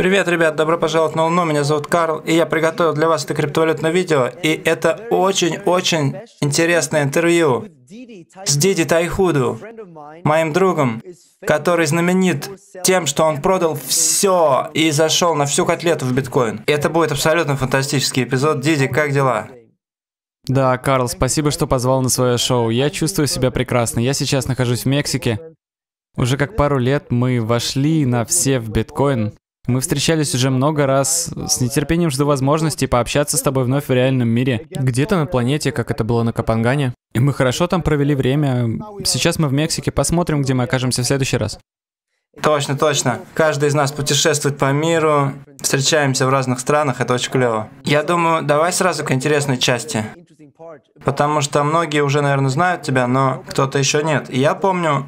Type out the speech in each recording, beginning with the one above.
Привет, ребят, добро пожаловать на Луну, меня зовут Карл, и я приготовил для вас это криптовалютное видео, и это очень-очень интересное интервью с Диди Тайхуду, моим другом, который знаменит тем, что он продал все и зашел на всю котлету в биткоин. это будет абсолютно фантастический эпизод. Диди, как дела? Да, Карл, спасибо, что позвал на свое шоу. Я чувствую себя прекрасно. Я сейчас нахожусь в Мексике. Уже как пару лет мы вошли на все в биткоин. Мы встречались уже много раз. С нетерпением жду возможности пообщаться с тобой вновь в реальном мире. Где-то на планете, как это было на Капангане. И мы хорошо там провели время. Сейчас мы в Мексике. Посмотрим, где мы окажемся в следующий раз. Точно, точно. Каждый из нас путешествует по миру, встречаемся в разных странах, это очень клево. Я думаю, давай сразу к интересной части. Потому что многие уже, наверное, знают тебя, но кто-то еще нет. И я помню,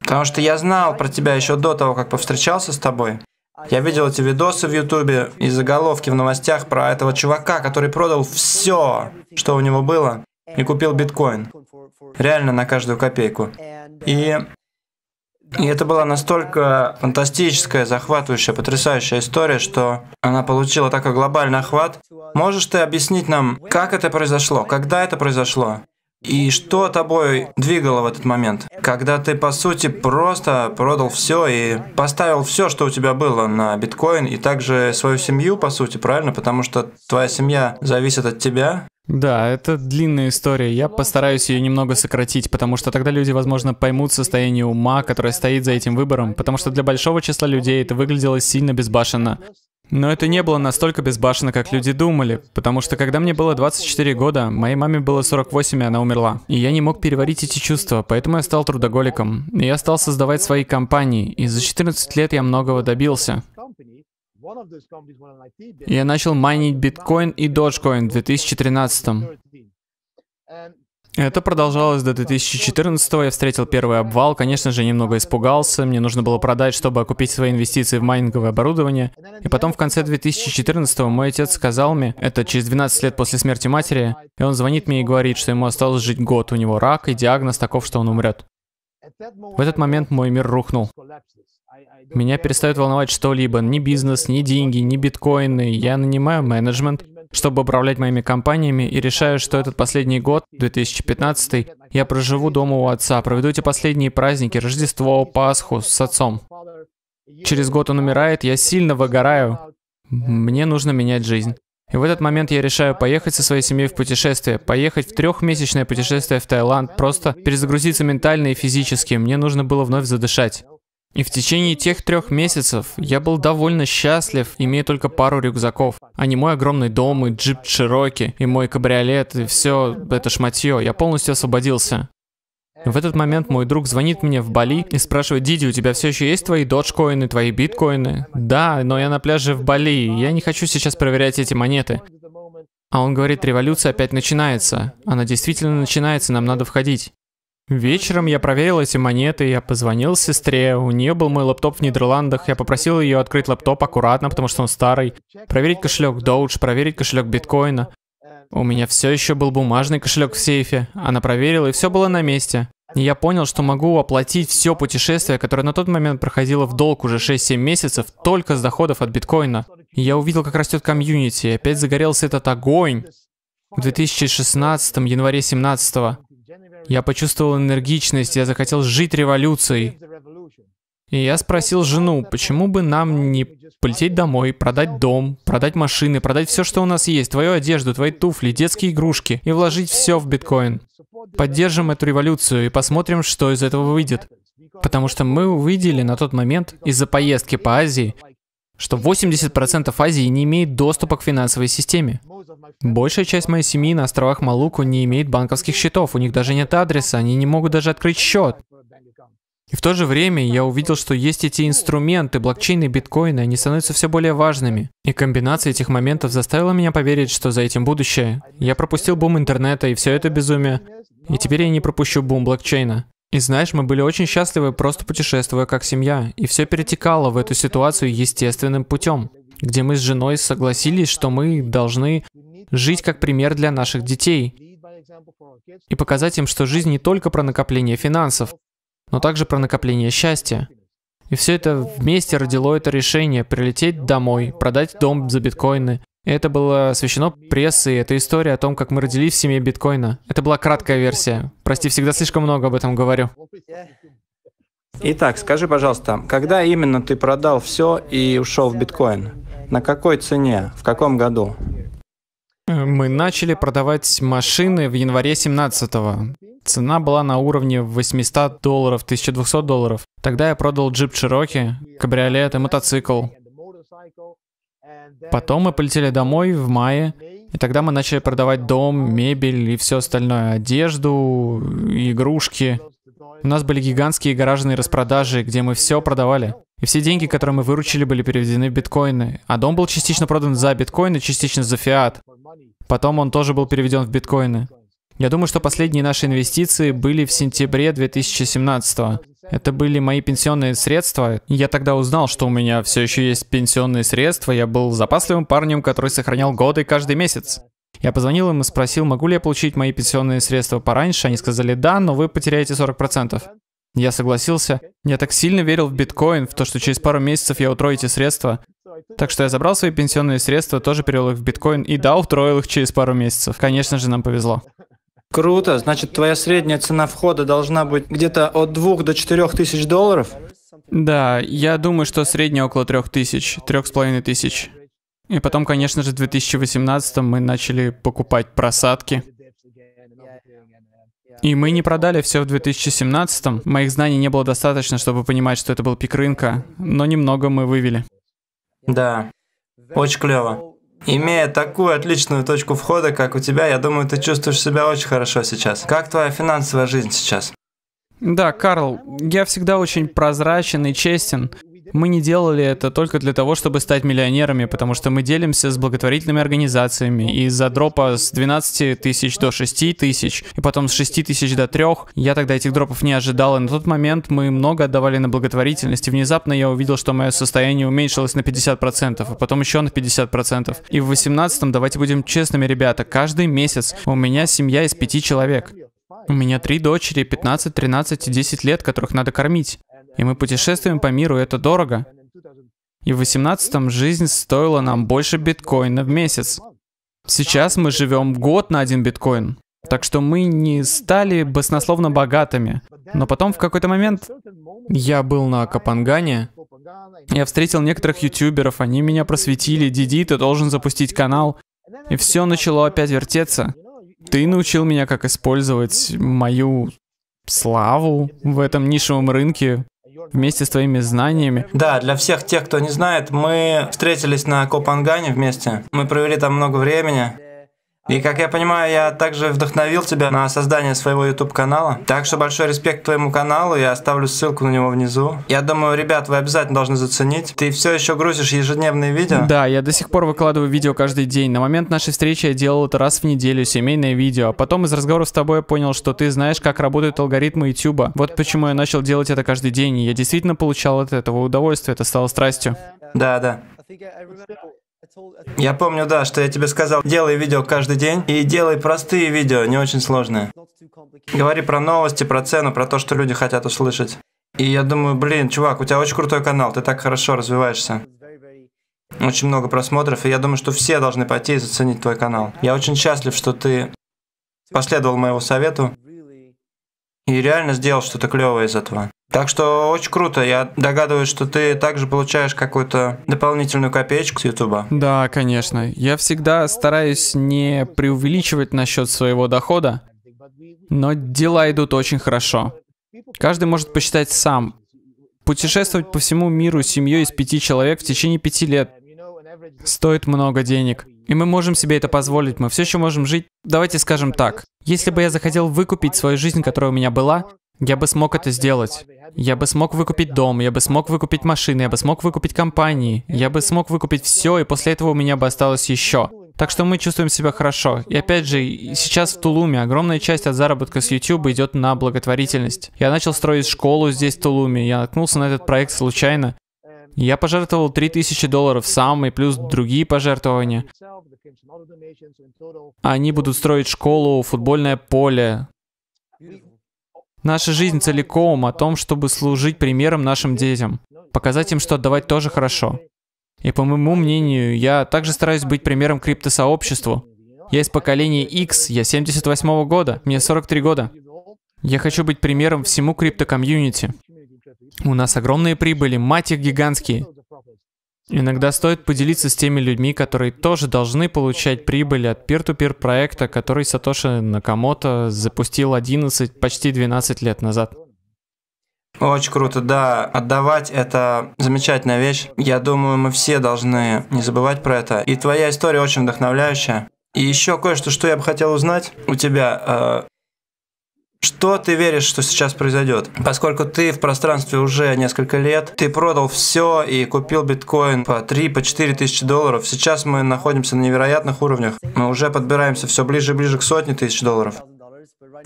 потому что я знал про тебя еще до того, как повстречался с тобой. Я видел эти видосы в Ютубе и заголовки в новостях про этого чувака, который продал все, что у него было, и купил биткоин. Реально на каждую копейку. И, и это была настолько фантастическая, захватывающая, потрясающая история, что она получила такой глобальный охват. Можешь ты объяснить нам, как это произошло, когда это произошло? И что тобой двигало в этот момент? Когда ты, по сути, просто продал все и поставил все, что у тебя было на биткоин, и также свою семью, по сути, правильно? Потому что твоя семья зависит от тебя, да, это длинная история. Я постараюсь ее немного сократить, потому что тогда люди, возможно, поймут состояние ума, которое стоит за этим выбором, потому что для большого числа людей это выглядело сильно безбашенно. Но это не было настолько безбашенно, как люди думали, потому что когда мне было 24 года, моей маме было 48, и она умерла. И я не мог переварить эти чувства, поэтому я стал трудоголиком. И я стал создавать свои компании, и за 14 лет я многого добился. Я начал майнить биткоин и доджкоин в 2013. -м. Это продолжалось до 2014 -го. Я встретил первый обвал, конечно же, немного испугался. Мне нужно было продать, чтобы окупить свои инвестиции в майнинговое оборудование. И потом в конце 2014 мой отец сказал мне, это через 12 лет после смерти матери, и он звонит мне и говорит, что ему осталось жить год, у него рак и диагноз таков, что он умрет. В этот момент мой мир рухнул. Меня перестает волновать что-либо, ни бизнес, ни деньги, ни биткоины. Я нанимаю менеджмент, чтобы управлять моими компаниями и решаю, что этот последний год, 2015, я проживу дома у отца, проведу эти последние праздники, Рождество, Пасху с отцом. Через год он умирает, я сильно выгораю. Мне нужно менять жизнь. И в этот момент я решаю поехать со своей семьей в путешествие, поехать в трехмесячное путешествие в Таиланд, просто перезагрузиться ментально и физически. Мне нужно было вновь задышать. И в течение тех трех месяцев я был довольно счастлив, имея только пару рюкзаков, а не мой огромный дом и джип Чироки, и мой кабриолет, и все это шматье. Я полностью освободился. В этот момент мой друг звонит мне в Бали и спрашивает, Диди, у тебя все еще есть твои доджкоины, твои биткоины? Да, но я на пляже в Бали, я не хочу сейчас проверять эти монеты. А он говорит, революция опять начинается. Она действительно начинается, нам надо входить. Вечером я проверил эти монеты, я позвонил сестре, у нее был мой лаптоп в Нидерландах, я попросил ее открыть лаптоп аккуратно, потому что он старый, проверить кошелек Doge, проверить кошелек биткоина. У меня все еще был бумажный кошелек в сейфе, она проверила, и все было на месте. И я понял, что могу оплатить все путешествие, которое на тот момент проходило в долг уже 6-7 месяцев, только с доходов от биткоина. И я увидел, как растет комьюнити, и опять загорелся этот огонь. В 2016, январе 17 я почувствовал энергичность, я захотел жить революцией. И я спросил жену, почему бы нам не полететь домой, продать дом, продать машины, продать все, что у нас есть, твою одежду, твои туфли, детские игрушки, и вложить все в биткоин. Поддержим эту революцию и посмотрим, что из этого выйдет. Потому что мы увидели на тот момент из-за поездки по Азии, что 80% Азии не имеет доступа к финансовой системе. Большая часть моей семьи на островах Малуку не имеет банковских счетов, у них даже нет адреса, они не могут даже открыть счет. И в то же время я увидел, что есть эти инструменты, блокчейн и биткоины, они становятся все более важными. И комбинация этих моментов заставила меня поверить, что за этим будущее. Я пропустил бум интернета и все это безумие, и теперь я не пропущу бум блокчейна. И знаешь, мы были очень счастливы, просто путешествуя как семья, и все перетекало в эту ситуацию естественным путем, где мы с женой согласились, что мы должны жить как пример для наших детей и показать им, что жизнь не только про накопление финансов, но также про накопление счастья. И все это вместе родило это решение прилететь домой, продать дом за биткоины, это было освещено прессой, это история о том, как мы родились в семье биткоина. Это была краткая версия. Прости, всегда слишком много об этом говорю. Итак, скажи, пожалуйста, когда именно ты продал все и ушел в биткоин? На какой цене? В каком году? Мы начали продавать машины в январе 17 -го. Цена была на уровне 800 долларов, 1200 долларов. Тогда я продал джип Широки, кабриолет и мотоцикл. Потом мы полетели домой в мае, и тогда мы начали продавать дом, мебель и все остальное, одежду, игрушки. У нас были гигантские гаражные распродажи, где мы все продавали. И все деньги, которые мы выручили, были переведены в биткоины. А дом был частично продан за биткоины, частично за фиат. Потом он тоже был переведен в биткоины. Я думаю, что последние наши инвестиции были в сентябре 2017 -го. Это были мои пенсионные средства. Я тогда узнал, что у меня все еще есть пенсионные средства. Я был запасливым парнем, который сохранял годы каждый месяц. Я позвонил им и спросил, могу ли я получить мои пенсионные средства пораньше. Они сказали, да, но вы потеряете 40%. Я согласился. Я так сильно верил в биткоин, в то, что через пару месяцев я утрою эти средства. Так что я забрал свои пенсионные средства, тоже перевел их в биткоин и да, утроил их через пару месяцев. Конечно же, нам повезло. Круто, значит твоя средняя цена входа должна быть где-то от 2 до 4 тысяч долларов? Да, я думаю, что средняя около 3 тысяч, 3,5 тысяч. И потом, конечно же, в 2018 мы начали покупать просадки. И мы не продали все в 2017. -м. Моих знаний не было достаточно, чтобы понимать, что это был пик рынка, но немного мы вывели. Да, очень клево. Имея такую отличную точку входа, как у тебя, я думаю, ты чувствуешь себя очень хорошо сейчас. Как твоя финансовая жизнь сейчас? Да, Карл, я всегда очень прозрачен и честен. Мы не делали это только для того, чтобы стать миллионерами, потому что мы делимся с благотворительными организациями. Ну, и из-за дропа с 12 тысяч до 6 тысяч, и потом с 6 тысяч до 3, я тогда этих дропов не ожидал, и на тот момент мы много отдавали на благотворительность, и внезапно я увидел, что мое состояние уменьшилось на 50%, а потом еще на 50%. И в 18 давайте будем честными, ребята, каждый месяц у меня семья из пяти человек. У меня три дочери, 15, 13 и 10 лет, которых надо кормить. И мы путешествуем по миру, и это дорого. И в 2018 жизнь стоила нам больше биткоина в месяц. Сейчас мы живем год на один биткоин. Так что мы не стали баснословно богатыми. Но потом в какой-то момент я был на Капангане. Я встретил некоторых ютуберов, они меня просветили. Диди, ты должен запустить канал. И все начало опять вертеться. Ты научил меня, как использовать мою славу в этом нишевом рынке вместе с твоими знаниями. Да, для всех тех, кто не знает, мы встретились на Копангане вместе. Мы провели там много времени. И, как я понимаю, я также вдохновил тебя на создание своего YouTube-канала. Так что большой респект твоему каналу, я оставлю ссылку на него внизу. Я думаю, ребят, вы обязательно должны заценить. Ты все еще грузишь ежедневные видео? Да, я до сих пор выкладываю видео каждый день. На момент нашей встречи я делал это раз в неделю, семейное видео. А потом из разговора с тобой я понял, что ты знаешь, как работают алгоритмы YouTube. Вот почему я начал делать это каждый день. И я действительно получал от этого удовольствие, это стало страстью. Да, да. Я помню, да, что я тебе сказал, делай видео каждый день и делай простые видео, не очень сложные. Говори про новости, про цену, про то, что люди хотят услышать. И я думаю, блин, чувак, у тебя очень крутой канал, ты так хорошо развиваешься. Очень много просмотров, и я думаю, что все должны пойти и заценить твой канал. Я очень счастлив, что ты последовал моему совету и реально сделал что-то клевое из этого. Так что очень круто. Я догадываюсь, что ты также получаешь какую-то дополнительную копеечку с Ютуба. Да, конечно. Я всегда стараюсь не преувеличивать насчет своего дохода, но дела идут очень хорошо. Каждый может посчитать сам. Путешествовать по всему миру с семьей из пяти человек в течение пяти лет стоит много денег. И мы можем себе это позволить, мы все еще можем жить. Давайте скажем так. Если бы я захотел выкупить свою жизнь, которая у меня была, я бы смог это сделать. Я бы смог выкупить дом, я бы смог выкупить машины, я бы смог выкупить компании, я бы смог выкупить все, и после этого у меня бы осталось еще. Так что мы чувствуем себя хорошо. И опять же, сейчас в Тулуме огромная часть от заработка с YouTube идет на благотворительность. Я начал строить школу здесь, в Тулуме. Я наткнулся на этот проект случайно. Я пожертвовал 3000 долларов сам и плюс другие пожертвования. Они будут строить школу, футбольное поле. Наша жизнь целиком о том, чтобы служить примером нашим детям, показать им, что отдавать тоже хорошо. И по моему мнению, я также стараюсь быть примером криптосообществу. Я из поколения X, я 78 -го года, мне 43 года. Я хочу быть примером всему криптокомьюнити. У нас огромные прибыли, мать их гигантские. Иногда стоит поделиться с теми людьми, которые тоже должны получать прибыль от peer-to-peer -peer проекта, который Сатоши Накамото запустил 11, почти 12 лет назад. Очень круто, да. Отдавать – это замечательная вещь. Я думаю, мы все должны не забывать про это. И твоя история очень вдохновляющая. И еще кое-что, что я бы хотел узнать у тебя. Э, что ты веришь, что сейчас произойдет? Поскольку ты в пространстве уже несколько лет, ты продал все и купил биткоин по 3-4 по тысячи долларов. Сейчас мы находимся на невероятных уровнях. Мы уже подбираемся все ближе и ближе к сотне тысяч долларов.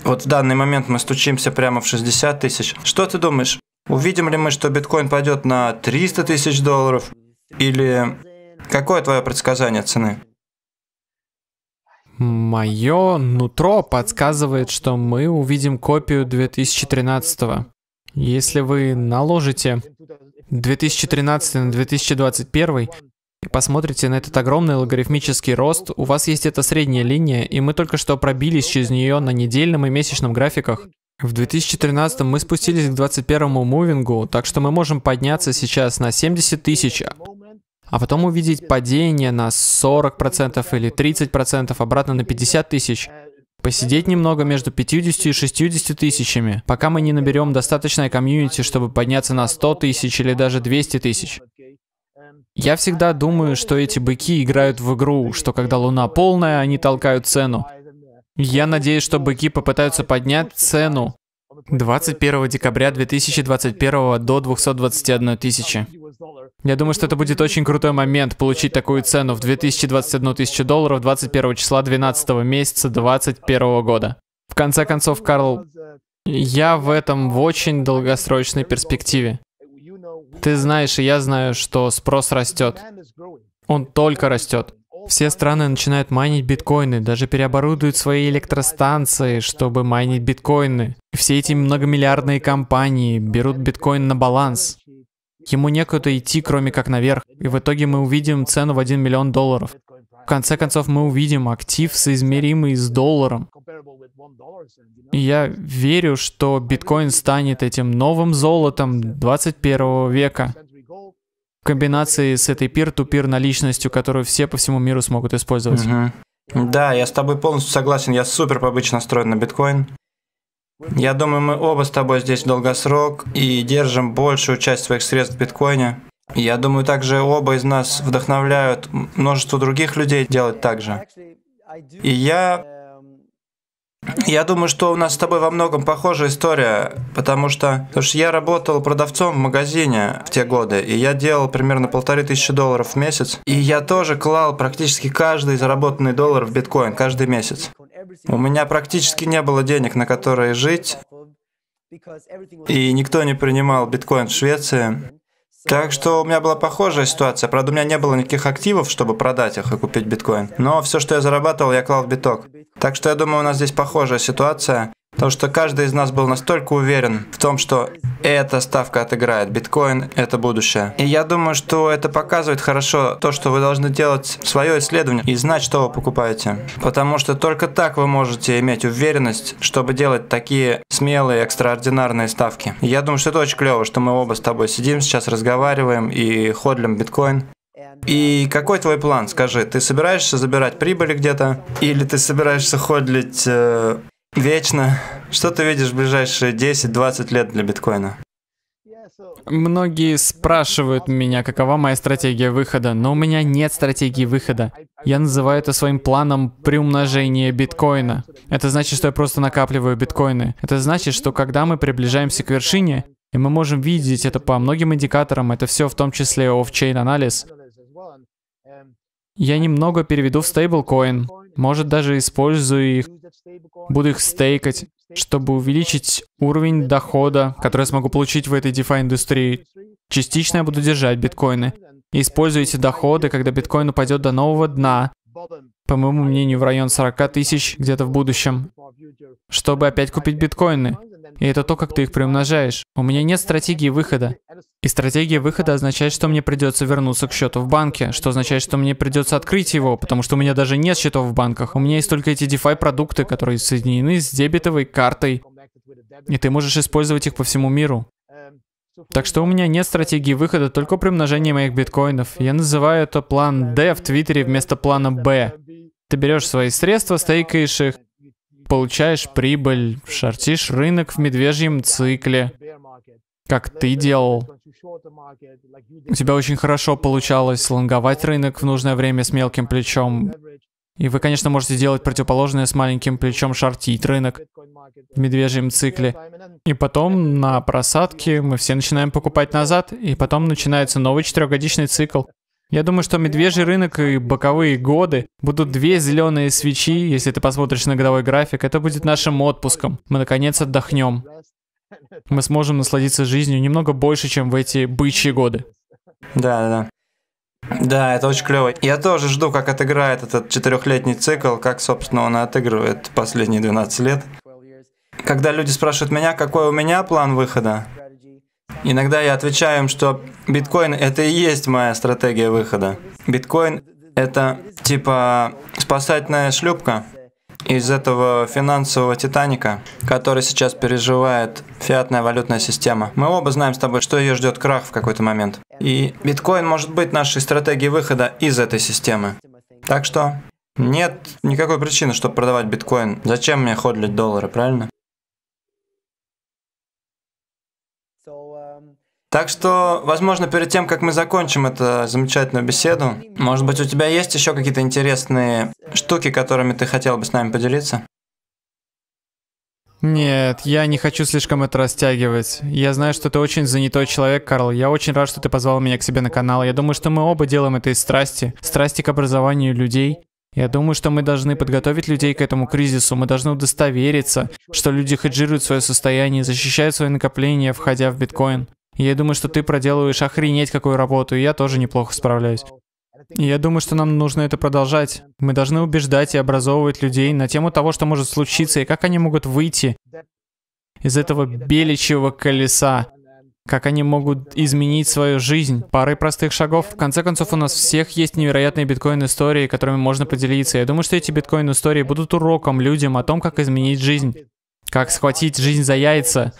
Вот в данный момент мы стучимся прямо в 60 тысяч. Что ты думаешь? Увидим ли мы, что биткоин пойдет на 300 тысяч долларов? Или какое твое предсказание цены? Мое нутро подсказывает, что мы увидим копию 2013 -го. Если вы наложите 2013 на 2021 и посмотрите на этот огромный логарифмический рост, у вас есть эта средняя линия, и мы только что пробились через нее на недельном и месячном графиках. В 2013 мы спустились к 21 му мувингу, так что мы можем подняться сейчас на 70 тысяч, а потом увидеть падение на 40% или 30%, обратно на 50 тысяч, посидеть немного между 50 и 60 тысячами, пока мы не наберем достаточное комьюнити, чтобы подняться на 100 тысяч или даже 200 тысяч. Я всегда думаю, что эти быки играют в игру, что когда луна полная, они толкают цену. Я надеюсь, что быки попытаются поднять цену 21 декабря 2021 до 221 тысячи. Я думаю, что это будет очень крутой момент получить такую цену в 2021 тысячу долларов 21 числа 12 месяца 2021 года. В конце концов, Карл, я в этом в очень долгосрочной перспективе. Ты знаешь, и я знаю, что спрос растет. Он только растет. Все страны начинают майнить биткоины, даже переоборудуют свои электростанции, чтобы майнить биткоины. Все эти многомиллиардные компании берут биткоин на баланс. Ему некуда идти, кроме как наверх. И в итоге мы увидим цену в 1 миллион долларов. В конце концов, мы увидим актив, соизмеримый с долларом. И я верю, что биткоин станет этим новым золотом 21 века в комбинации с этой пир-ту-пир наличностью, которую все по всему миру смогут использовать. Угу. Да, я с тобой полностью согласен. Я супер побычно настроен на биткоин. Я думаю, мы оба с тобой здесь долгосрок и держим большую часть своих средств в биткоине. Я думаю, также оба из нас вдохновляют множество других людей делать так же. И я... Я думаю, что у нас с тобой во многом похожая история, потому что, потому что я работал продавцом в магазине в те годы, и я делал примерно полторы тысячи долларов в месяц, и я тоже клал практически каждый заработанный доллар в биткоин каждый месяц. У меня практически не было денег, на которые жить, и никто не принимал биткоин в Швеции. Так что у меня была похожая ситуация. Правда, у меня не было никаких активов, чтобы продать их и купить биткоин. Но все, что я зарабатывал, я клал в биток. Так что я думаю, у нас здесь похожая ситуация. Потому что каждый из нас был настолько уверен в том, что эта ставка отыграет. Биткоин – это будущее. И я думаю, что это показывает хорошо то, что вы должны делать свое исследование и знать, что вы покупаете. Потому что только так вы можете иметь уверенность, чтобы делать такие смелые, экстраординарные ставки. И я думаю, что это очень клево, что мы оба с тобой сидим сейчас, разговариваем и ходлим биткоин. И какой твой план, скажи? Ты собираешься забирать прибыли где-то? Или ты собираешься ходлить э, Вечно. Что ты видишь в ближайшие 10-20 лет для биткоина? Многие спрашивают меня, какова моя стратегия выхода, но у меня нет стратегии выхода. Я называю это своим планом приумножения биткоина. Это значит, что я просто накапливаю биткоины. Это значит, что когда мы приближаемся к вершине, и мы можем видеть это по многим индикаторам, это все в том числе офчейн анализ, я немного переведу в стейблкоин. Может, даже использую их, буду их стейкать, чтобы увеличить уровень дохода, который я смогу получить в этой DeFi-индустрии. Частично я буду держать биткоины. И использую эти доходы, когда биткоин упадет до нового дна, по моему мнению, в район 40 тысяч где-то в будущем, чтобы опять купить биткоины. И это то, как ты их приумножаешь. У меня нет стратегии выхода. И стратегия выхода означает, что мне придется вернуться к счету в банке, что означает, что мне придется открыть его, потому что у меня даже нет счетов в банках. У меня есть только эти DeFi продукты, которые соединены с дебетовой картой, и ты можешь использовать их по всему миру. Так что у меня нет стратегии выхода, только примножение моих биткоинов. Я называю это план D в Твиттере вместо плана Б. Ты берешь свои средства, стейкаешь их, получаешь прибыль, шортишь рынок в медвежьем цикле, как ты делал. У тебя очень хорошо получалось лонговать рынок в нужное время с мелким плечом. И вы, конечно, можете делать противоположное с маленьким плечом, шортить рынок в медвежьем цикле. И потом на просадке мы все начинаем покупать назад, и потом начинается новый четырехгодичный цикл. Я думаю, что медвежий рынок и боковые годы будут две зеленые свечи, если ты посмотришь на годовой график, это будет нашим отпуском. Мы наконец отдохнем. Мы сможем насладиться жизнью немного больше, чем в эти бычьи годы. Да, да, да. Да, это очень клево. Я тоже жду, как отыграет этот четырехлетний цикл, как, собственно, он отыгрывает последние 12 лет. Когда люди спрашивают меня, какой у меня план выхода, иногда я отвечаю им, что биткоин — это и есть моя стратегия выхода. Биткоин — это типа спасательная шлюпка, из этого финансового титаника, который сейчас переживает фиатная валютная система. Мы оба знаем с тобой, что ее ждет крах в какой-то момент. И биткоин может быть нашей стратегией выхода из этой системы. Так что нет никакой причины, чтобы продавать биткоин. Зачем мне ходлить доллары, правильно? Так что, возможно, перед тем, как мы закончим эту замечательную беседу, может быть, у тебя есть еще какие-то интересные штуки, которыми ты хотел бы с нами поделиться? Нет, я не хочу слишком это растягивать. Я знаю, что ты очень занятой человек, Карл. Я очень рад, что ты позвал меня к себе на канал. Я думаю, что мы оба делаем это из страсти. Страсти к образованию людей. Я думаю, что мы должны подготовить людей к этому кризису. Мы должны удостовериться, что люди хеджируют свое состояние, защищают свои накопления, входя в биткоин. Я думаю, что ты проделываешь охренеть какую работу, и я тоже неплохо справляюсь. И я думаю, что нам нужно это продолжать. Мы должны убеждать и образовывать людей на тему того, что может случиться, и как они могут выйти из этого беличьего колеса, как они могут изменить свою жизнь. пары простых шагов. В конце концов, у нас всех есть невероятные биткоин-истории, которыми можно поделиться. Я думаю, что эти биткоин-истории будут уроком людям о том, как изменить жизнь. Как схватить жизнь за яйца.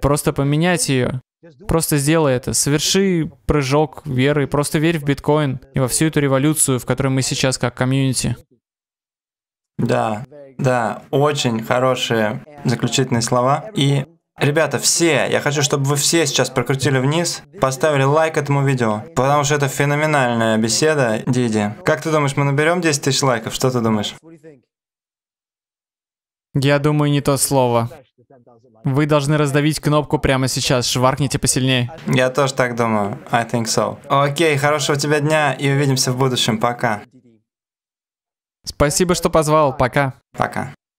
Просто поменять ее. Просто сделай это. Соверши прыжок веры. Просто верь в биткоин и во всю эту революцию, в которой мы сейчас как комьюнити. Да, да, очень хорошие заключительные слова. И, ребята, все, я хочу, чтобы вы все сейчас прокрутили вниз, поставили лайк этому видео, потому что это феноменальная беседа, Диди. Как ты думаешь, мы наберем 10 тысяч лайков? Что ты думаешь? Я думаю, не то слово. Вы должны раздавить кнопку прямо сейчас. Шваркните посильнее. Я тоже так думаю. I think so. Окей, хорошего тебе дня и увидимся в будущем. Пока. Спасибо, что позвал. Пока. Пока.